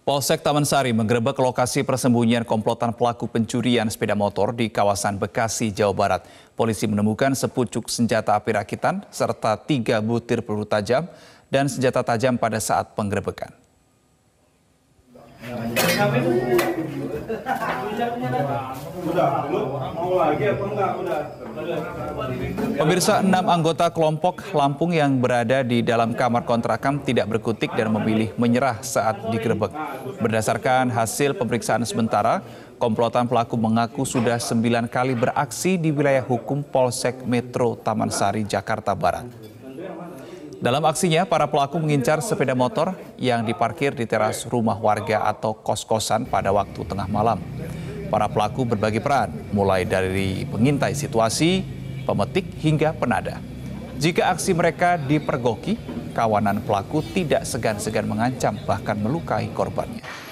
Polsek Taman Sari menggerebek lokasi persembunyian komplotan pelaku pencurian sepeda motor di kawasan Bekasi, Jawa Barat. Polisi menemukan sepucuk senjata api rakitan serta tiga butir peluru tajam dan senjata tajam pada saat penggerebekan. Pemirsa, enam anggota kelompok Lampung yang berada di dalam kamar kontrakan tidak berkutik dan memilih menyerah saat digerebek. Berdasarkan hasil pemeriksaan sementara, komplotan pelaku mengaku sudah sembilan kali beraksi di wilayah hukum Polsek Metro Taman Sari, Jakarta Barat. Dalam aksinya, para pelaku mengincar sepeda motor yang diparkir di teras rumah warga atau kos-kosan pada waktu tengah malam. Para pelaku berbagi peran, mulai dari pengintai situasi, pemetik, hingga penada. Jika aksi mereka dipergoki, kawanan pelaku tidak segan-segan mengancam bahkan melukai korbannya.